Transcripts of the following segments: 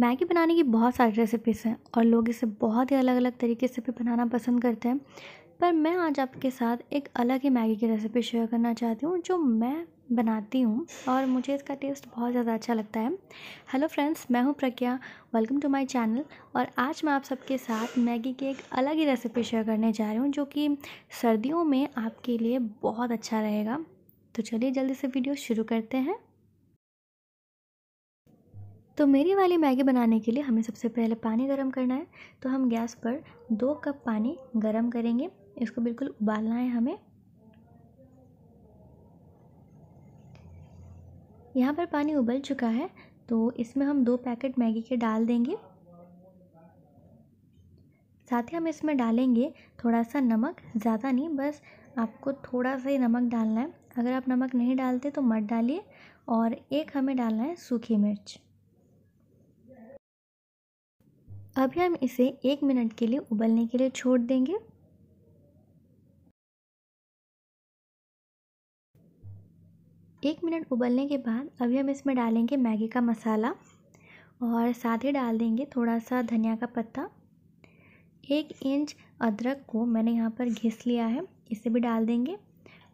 Maggi बनाने की बहुत सारी रेसिपीज़ हैं और लोग इसे बहुत ही अलग अलग तरीके से भी बनाना पसंद करते हैं पर मैं आज आपके साथ एक अलग ही मैगी की रेसिपी शेयर करना चाहती हूँ जो मैं बनाती हूँ और मुझे इसका टेस्ट बहुत ज़्यादा अच्छा लगता है हेलो फ्रेंड्स मैं हूँ Pragya welcome to my channel और आज मैं आप सबके साथ मैगी की एक अलग ही रेसिपी शेयर करने जा रही हूँ जो कि सर्दियों में आपके लिए बहुत अच्छा रहेगा तो चलिए जल्दी से वीडियो शुरू करते हैं तो मेरी वाली मैगी बनाने के लिए हमें सबसे पहले पानी गर्म करना है तो हम गैस पर दो कप पानी गर्म करेंगे इसको बिल्कुल उबालना है हमें यहाँ पर पानी उबल चुका है तो इसमें हम दो पैकेट मैगी के डाल देंगे साथ ही हम इसमें डालेंगे थोड़ा सा नमक ज़्यादा नहीं बस आपको थोड़ा सा ही नमक डालना है अगर आप नमक नहीं डालते तो मत डालिए और एक हमें डालना है सूखी मिर्च अभी हम इसे एक मिनट के लिए उबलने के लिए छोड़ देंगे एक मिनट उबलने के बाद अभी हम इसमें डालेंगे मैगी का मसाला और साथ ही डाल देंगे थोड़ा सा धनिया का पत्ता एक इंच अदरक को मैंने यहाँ पर घिस लिया है इसे भी डाल देंगे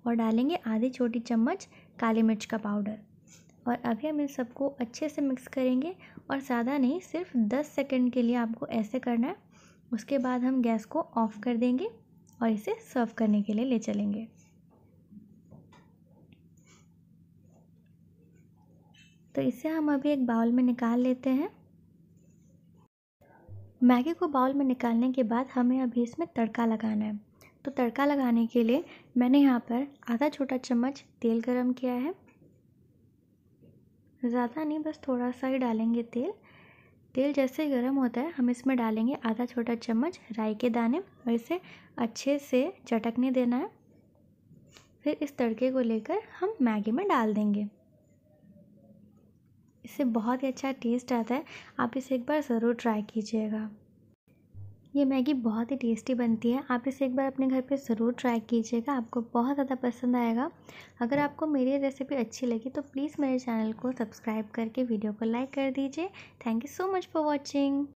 और डालेंगे आधी छोटी चम्मच काली मिर्च का पाउडर और अभी हम इन सबको अच्छे से मिक्स करेंगे और ज़्यादा नहीं सिर्फ दस सेकेंड के लिए आपको ऐसे करना है उसके बाद हम गैस को ऑफ़ कर देंगे और इसे सर्व करने के लिए ले चलेंगे तो इसे हम अभी एक बाउल में निकाल लेते हैं मैगी को बाउल में निकालने के बाद हमें अभी इसमें तड़का लगाना है तो तड़का लगाने के लिए मैंने यहाँ पर आधा छोटा चम्मच तेल गरम किया है ज़्यादा नहीं बस थोड़ा सा ही डालेंगे तेल तेल जैसे गर्म होता है हम इसमें डालेंगे आधा छोटा चम्मच राई के दाने और इसे अच्छे से चटकने देना है फिर इस तड़के को लेकर हम मैगी में डाल देंगे इससे बहुत ही अच्छा टेस्ट आता है आप इसे एक बार ज़रूर ट्राई कीजिएगा ये मैगी बहुत ही टेस्टी बनती है आप इसे एक बार अपने घर पे ज़रूर ट्राई कीजिएगा आपको बहुत ज़्यादा पसंद आएगा अगर आपको मेरी रेसिपी अच्छी लगी तो प्लीज़ मेरे चैनल को सब्सक्राइब करके वीडियो को लाइक कर दीजिए thank you so much for watching